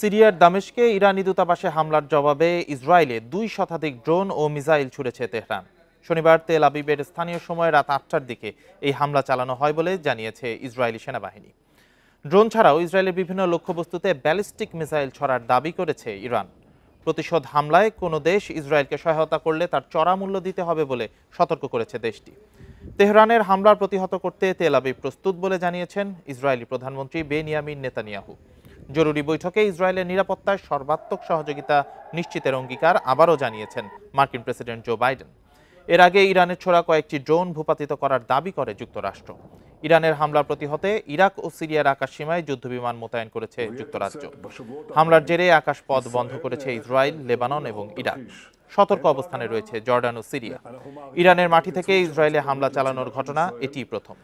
সিরিয়ার দামেশকে ইরানি দূতাবাসে হামলার জবাবে ইসরায়েলে দুই শতাধিক ড্রোন ও মিসাইল ছুড়েছে তেহরান শনিবার তেল আবিবের স্থানীয় সময় রাত আটটার দিকে এই হামলা চালানো হয় বলে জানিয়েছে ইসরায়েলি সেনাবাহিনী ড্রোন ছাড়াও ইসরায়েলের বিভিন্ন লক্ষ্যবস্তুতে ব্যালিস্টিক মিসাইল ছড়ার দাবি করেছে ইরান প্রতিশোধ হামলায় কোনো দেশ ইসরায়েলকে সহায়তা করলে তার চড়া মূল্য দিতে হবে বলে সতর্ক করেছে দেশটি তেহরানের হামলার প্রতিহত করতে তেল আবিব প্রস্তুত বলে জানিয়েছেন ইসরায়েলি প্রধানমন্ত্রী বেনিয়ামিন নেতানিয়াহু জরুরি বৈঠকে ইসরায়েলের নিরাপত্তায় সর্বাত্মক সহযোগিতা নিশ্চিতের অঙ্গীকার আবারও জানিয়েছেন মার্কিন প্রেসিডেন্ট জো বাইডেন এর আগে ইরানের ছোড়া কয়েকটি ড্রোন ভূপাতিত করার দাবি করে যুক্তরাষ্ট্র ইরানের হামলার প্রতিহতে ইরাক ও সিরিয়ার আকাশ সীমায় যুদ্ধবিমান মোতায়েন করেছে যুক্তরাষ্ট্র হামলার জেরে আকাশ পথ বন্ধ করেছে ইসরায়েল লেবানন এবং ইরাক সতর্ক অবস্থানে রয়েছে জর্ডান ও সিরিয়া ইরানের মাটি থেকে ইসরায়েলে হামলা চালানোর ঘটনা এটি প্রথম